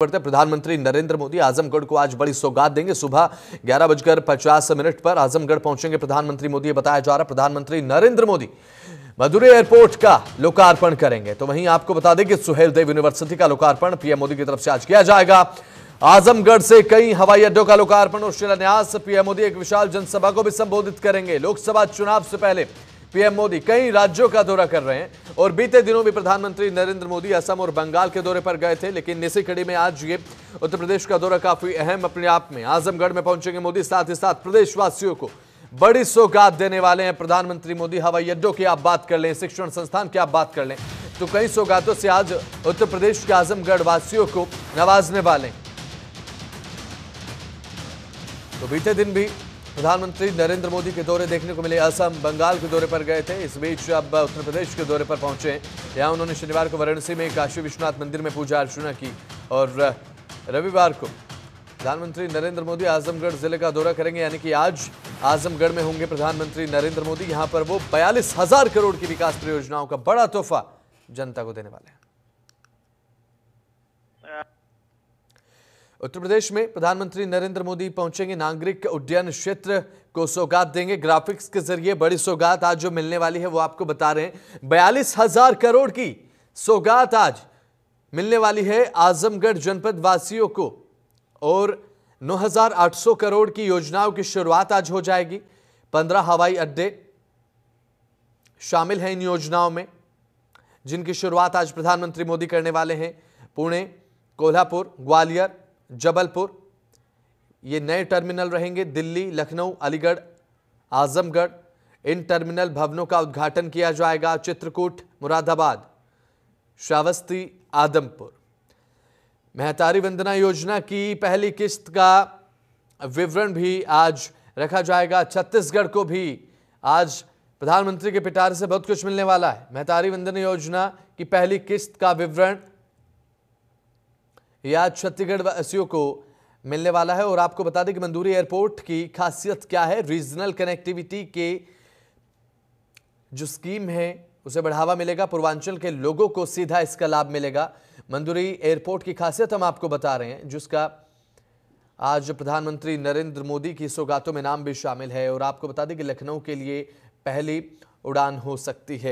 बढ़ते प्रधानमंत्री नरेंद्र मोदी आजमगढ़ को आज बड़ी सौगात देंगे सुबह ग्यारह बजकर पचास मिनट पर आजमगढ़ पहुंचेंगे प्रधानमंत्री मोदी बताया जा रहा प्रधानमंत्री नरेंद्र मोदी मधुरे एयरपोर्ट का लोकार्पण करेंगे तो वहीं आपको बता दें कि सुहेल देव यूनिवर्सिटी का लोकार्पण पीएम मोदी की तरफ से आज किया जाएगा आजमगढ़ से कई हवाई अड्डों का लोकार्पण और शिलान्यास पीएम मोदी एक विशाल जनसभा को भी संबोधित करेंगे लोकसभा चुनाव से पहले पीएम मोदी कई राज्यों का दौरा कर रहे हैं और बीते दिनों भी प्रधानमंत्री नरेंद्र मोदी असम और बंगाल के दौरे पर गए थे लेकिन इसी कड़ी में आज ये उत्तर प्रदेश का दौरा काफी अहम अपने आप में आजमगढ़ में पहुंचेंगे मोदी साथ ही साथ प्रदेशवासियों को बड़ी सौगात देने वाले हैं प्रधानमंत्री मोदी हवाई अड्डों की आप बात कर लें शिक्षण संस्थान की आप बात कर लें तो कई सौगातों से आज उत्तर प्रदेश के आजमगढ़ वासियों को नवाजने वाले तो बीते दिन भी प्रधानमंत्री नरेंद्र मोदी के दौरे देखने को मिले असम बंगाल के दौरे पर गए थे इस बीच अब उत्तर प्रदेश के दौरे पर पहुंचे यहां उन्होंने शनिवार को वाराणसी में काशी विश्वनाथ मंदिर में पूजा अर्चना की और रविवार को प्रधानमंत्री नरेंद्र मोदी आजमगढ़ जिले का दौरा करेंगे यानी कि आज आजमगढ़ में होंगे प्रधानमंत्री नरेंद्र मोदी यहाँ पर वो बयालीस हजार करोड़ की विकास परियोजनाओं का बड़ा तोहफा जनता को देने वाले हैं उत्तर प्रदेश में प्रधानमंत्री नरेंद्र मोदी पहुंचेंगे नागरिक उड्डयन क्षेत्र को सौगात देंगे ग्राफिक्स के जरिए बड़ी सौगात आज जो मिलने वाली है वो आपको बता रहे हैं बयालीस हजार करोड़ की सौगात आज मिलने वाली है आजमगढ़ जनपद वासियों को और 9,800 करोड़ की योजनाओं की शुरुआत आज हो जाएगी पंद्रह हवाई अड्डे शामिल हैं इन योजनाओं में जिनकी शुरुआत आज प्रधानमंत्री मोदी करने वाले हैं पुणे कोल्हापुर ग्वालियर जबलपुर ये नए टर्मिनल रहेंगे दिल्ली लखनऊ अलीगढ़ आजमगढ़ इन टर्मिनल भवनों का उद्घाटन किया जाएगा चित्रकूट मुरादाबाद श्रावस्ती आदमपुर मेहतारी वंदना योजना की पहली किस्त का विवरण भी आज रखा जाएगा छत्तीसगढ़ को भी आज प्रधानमंत्री के पिटारे से बहुत कुछ मिलने वाला है मेहतारी वंदना योजना की पहली किस्त का विवरण या छत्तीसगढ़वासियों को मिलने वाला है और आपको बता दें कि मंदूरी एयरपोर्ट की खासियत क्या है रीजनल कनेक्टिविटी के जो स्कीम है उसे बढ़ावा मिलेगा पूर्वांचल के लोगों को सीधा इसका लाभ मिलेगा मंदूरी एयरपोर्ट की खासियत हम आपको बता रहे हैं जिसका आज प्रधानमंत्री नरेंद्र मोदी की सौगातों में नाम भी शामिल है और आपको बता दें कि लखनऊ के लिए पहली उड़ान हो सकती है